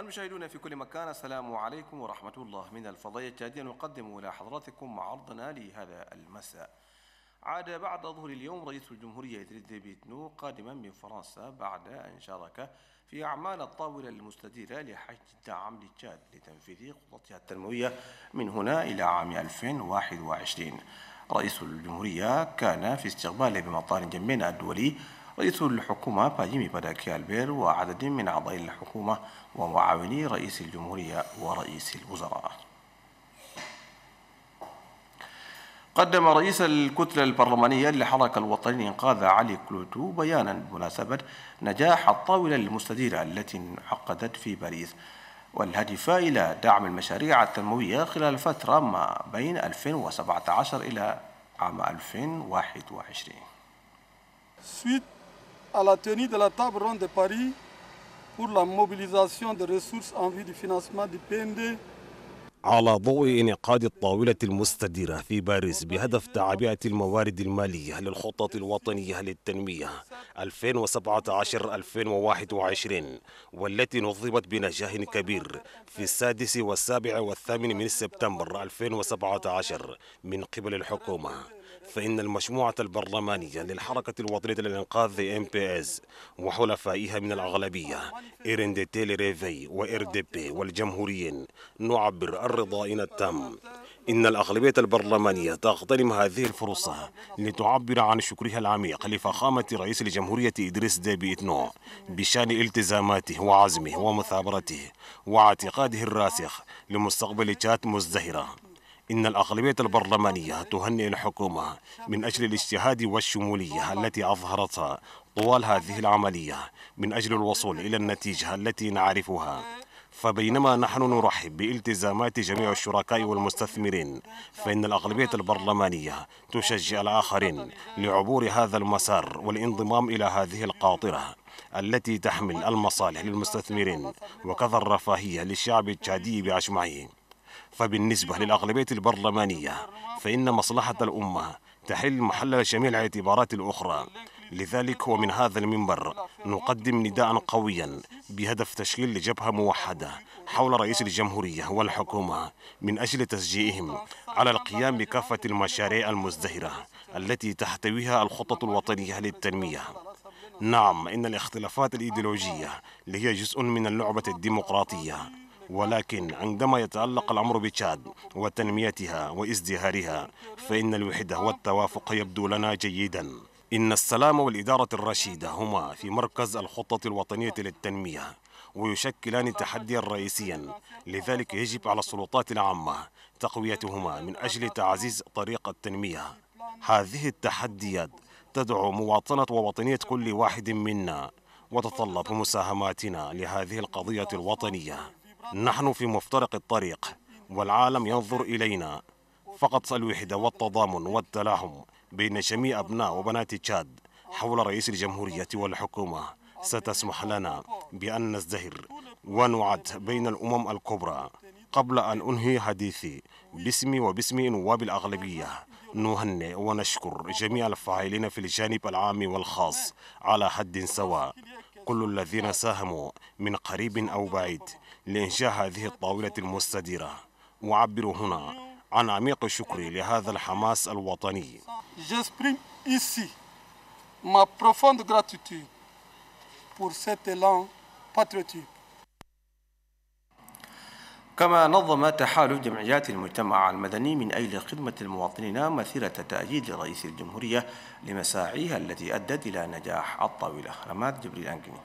المشاهدون في كل مكان السلام عليكم ورحمة الله من الفضية التالية نقدم إلى حضراتكم عرضنا لهذا المساء عاد بعد ظهر اليوم رئيس الجمهورية إدريس ديبي نو قادما من فرنسا بعد أن شارك في أعمال الطاولة المستديرة لحشد الدعم لتشاد لتنفيذ خططها التنموية من هنا إلى عام 2021 رئيس الجمهورية كان في استقباله بمطار جمين الدولي رئيس الحكومة باجيمي باداكي البير وعدد من أعضاء الحكومة ومعاوني رئيس الجمهورية ورئيس الوزراء قدم رئيس الكتلة البرلمانية للحركة الوطنية إنقاذ علي كلوتو بيانا بمناسبة نجاح الطاولة المستديرة التي انعقدت في باريس والهدف إلى دعم المشاريع التنموية خلال فترة ما بين 2017 إلى عام 2021 à la tenue de la table ronde de Paris pour la mobilisation des ressources en vue du financement du PND على ضوء انعقاد الطاولة المستديرة في باريس بهدف تعبئة الموارد المالية للخطة الوطنية للتنمية 2017-2021 والتي نظمت بنجاح كبير في السادس والسابع والثامن من سبتمبر 2017 من قبل الحكومة فإن المجموعة البرلمانية للحركة الوطنية للإنقاذ ام بي اس وحلفائها من الأغلبية دي تيلي ريفي وإير دي بي والجمهوريين نعبر الرضائنا التام إن الأغلبية البرلمانية تغتنم هذه الفرصة لتعبر عن شكرها العميق لفخامة رئيس الجمهورية إدريس ديبي إتنو بشأن التزاماته وعزمه ومثابرته واعتقاده الراسخ لمستقبل تشات مزدهرة إن الأغلبية البرلمانية تهنئ الحكومة من أجل الاجتهاد والشمولية التي أظهرتها طوال هذه العملية من أجل الوصول إلى النتيجة التي نعرفها فبينما نحن نرحب بالتزامات جميع الشركاء والمستثمرين فإن الأغلبية البرلمانية تشجع الآخرين لعبور هذا المسار والانضمام إلى هذه القاطرة التي تحمل المصالح للمستثمرين وكذا الرفاهية للشعب التشادي بأجمعه فبالنسبة للأغلبية البرلمانية فإن مصلحة الأمة تحل محل جميع الاعتبارات الأخرى لذلك ومن هذا المنبر نقدم نداء قويا بهدف تشكيل جبهة موحدة حول رئيس الجمهورية والحكومة من أجل تشجيعهم على القيام بكافة المشاريع المزدهرة التي تحتويها الخطط الوطنية للتنمية نعم إن الاختلافات الإيديولوجية هي جزء من اللعبة الديمقراطية ولكن عندما يتعلق الأمر بتشاد وتنميتها وازدهارها فإن الوحدة والتوافق يبدو لنا جيداً إن السلام والإدارة الرشيدة هما في مركز الخطة الوطنية للتنمية ويشكلان تحديا رئيسيا لذلك يجب على السلطات العامة تقويتهما من أجل تعزيز طريق التنمية هذه التحديات تدعو مواطنة ووطنية كل واحد منا وتطلب مساهماتنا لهذه القضية الوطنية نحن في مفترق الطريق والعالم ينظر إلينا فقط الوحدة والتضامن والتلاحم بين جميع أبناء وبنات تشاد حول رئيس الجمهورية والحكومة ستسمح لنا بأن نزدهر ونعد بين الأمم الكبرى قبل أن أنهي حديثي باسمي وباسم نواب الأغلبية نهنئ ونشكر جميع الفاعلين في الجانب العام والخاص على حد سواء كل الذين ساهموا من قريب أو بعيد لإنشاء هذه الطاولة المستديرة أعبر هنا عن عميق شكري لهذا الحماس الوطني J'exprime ici ma profonde gratitude pour patriotique. كما نظم تحالف جمعيات المجتمع المدني من أجل خدمة المواطنين مثيرة تأييد لرئيس الجمهورية لمساعيها التي أدت إلى نجاح الطاولة رماد جبريل أنجمي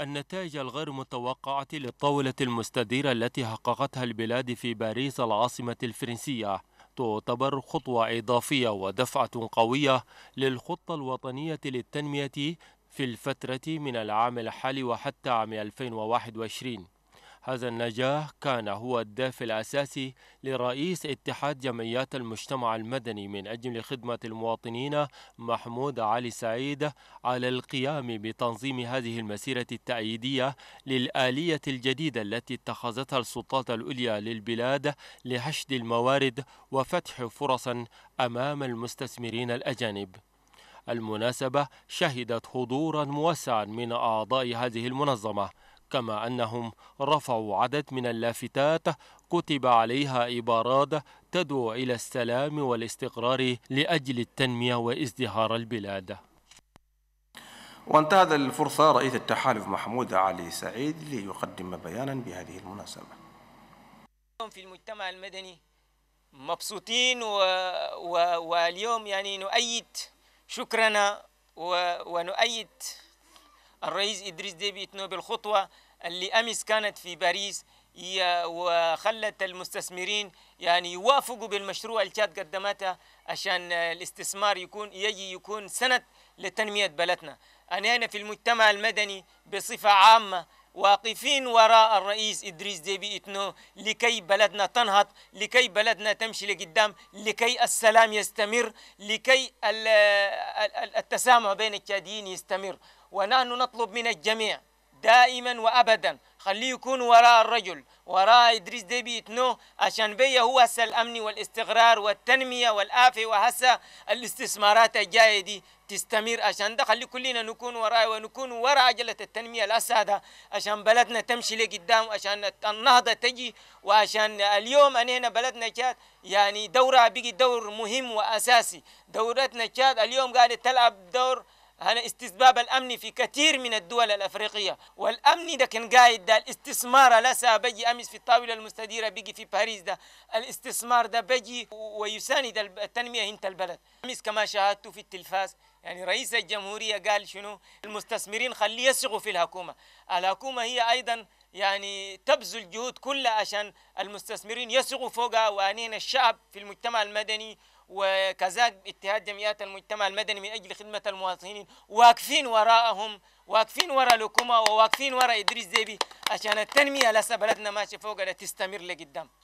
النتائج الغير متوقعة للطاولة المستديرة التي حققتها البلاد في باريس العاصمة الفرنسية تعتبر خطوة إضافية ودفعة قوية للخطة الوطنية للتنمية في الفترة من العام الحالي وحتى عام 2021 هذا النجاح كان هو الدافع الأساسي لرئيس اتحاد جمعيات المجتمع المدني من أجل خدمة المواطنين محمود علي سعيد على القيام بتنظيم هذه المسيرة التأييدية للآلية الجديدة التي اتخذتها السلطات العليا للبلاد لحشد الموارد وفتح فرصا أمام المستثمرين الأجانب المناسبة شهدت حضورا موسعا من أعضاء هذه المنظمة كما أنهم رفعوا عدد من اللافتات كتب عليها عبارات تدعو إلى السلام والاستقرار لأجل التنمية وازدهار البلاد وانتهت الفرصة رئيس التحالف محمود علي سعيد ليقدم بيانا بهذه المناسبة في المجتمع المدني مبسوطين و... و... واليوم يعني نؤيد شكرنا و... ونؤيد الرئيس إدريس ديبي إتنو بالخطوة اللي أمس كانت في باريس وخلت المستثمرين يعني يوافقوا بالمشروع اللي كانت قدمتها عشان الاستثمار يكون يجي يكون سند لتنمية بلدنا أنا هنا في المجتمع المدني بصفة عامة واقفين وراء الرئيس إدريس ديبي إتنو لكي بلدنا تنهض لكي بلدنا تمشي لقدام لكي السلام يستمر لكي التسامح بين التشاديين يستمر ونحن نطلب من الجميع دائما وابدا خليه يكون وراء الرجل وراء ادريس ديبيت نو عشان بي هو هسه الامن والاستقرار والتنميه والافه وهسه الاستثمارات الجايه دي تستمر عشان ده خلي كلنا نكون وراء ونكون وراء عجله التنميه الاساده عشان بلدنا تمشي لقدام عشان النهضه تجي وعشان اليوم انا هنا بلدنا جات يعني دورها بيجي دور مهم واساسي دورتنا جات اليوم قاعده تلعب دور أنا استسباب الأمن في كثير من الدول الأفريقية والأمن ده كان قايد ده الاستثمار لسا بجي أمس في الطاولة المستديرة بيجي في باريس ده الاستثمار ده بجي ويساند التنمية هنت البلد أمس كما شاهدت في التلفاز يعني رئيس الجمهورية قال شنو المستثمرين خليه يسغوا في الحكومة الحكومة هي أيضا يعني تبذل جهود كلها عشان المستثمرين يسغوا فوقها وأنين الشعب في المجتمع المدني وكذلك اتحاد جمعيات المجتمع المدني من أجل خدمة المواطنين واقفين وراءهم واقفين وراء لكما وواقفين وراء إدريس زيبي عشان التنمية لسه بلدنا ماشي فوق تستمر لقدام